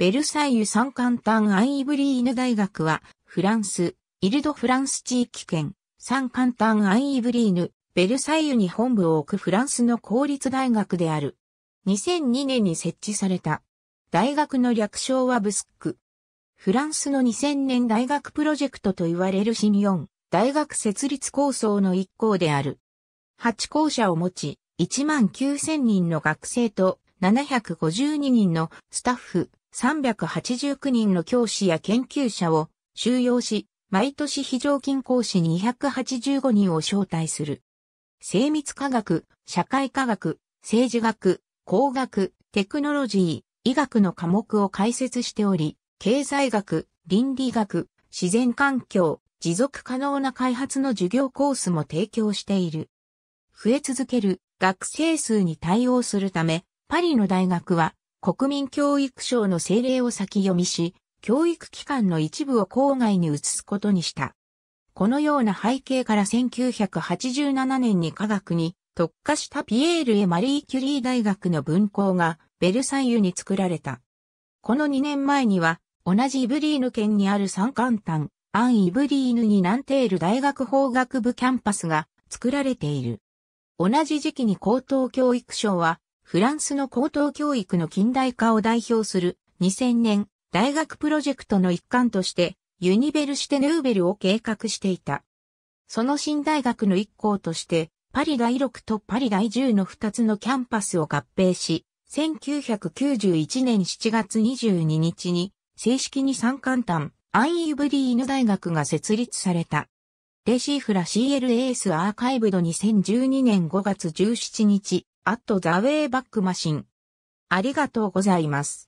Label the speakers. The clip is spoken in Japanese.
Speaker 1: ベルサイユ三冠単アンイ
Speaker 2: ブリーヌ大学は、フランス、イルドフランス地域圏、三冠単アンイブリーヌ、ベルサイユに本部を置くフランスの公立大学である。2002年に設置された。大学の略称はブスック。フランスの2000年大学プロジェクトと言われる新四、大学設立構想の一行である。8校舎を持ち、1万9000人の学生と752人のスタッフ、389人の教師や研究者を収容し、毎年非常勤講師285人を招待する。精密科学、社会科学、政治学、工学、テクノロジー、医学の科目を解説しており、経済学、倫理学、自然環境、持続可能な開発の授業コースも提供している。増え続ける学生数に対応するため、パリの大学は国民教育省の政令を先読みし、教育機関の一部を郊外に移すことにした。このような背景から1987年に科学に特化したピエール・エ・マリー・キュリー大学の分校がベルサイユに作られた。この2年前には同じイブリーヌ県にある三間端、アン・イブリーヌに南テール大学法学部キャンパスが作られている。同じ時期に高等教育省はフランスの高等教育の近代化を代表する2000年大学プロジェクトの一環としてユニベルシテヌーベルを計画していた。その新大学の一校としてパリ第6とパリ第10の2つのキャンパスを合併し、1991年7月22日に正式に三冠単アン・イブリーヌ大学が設立された。レシーフラ CLAS アーカイブド2012年5月17日あと、ザウェイバックマシン。
Speaker 1: ありがとうございます。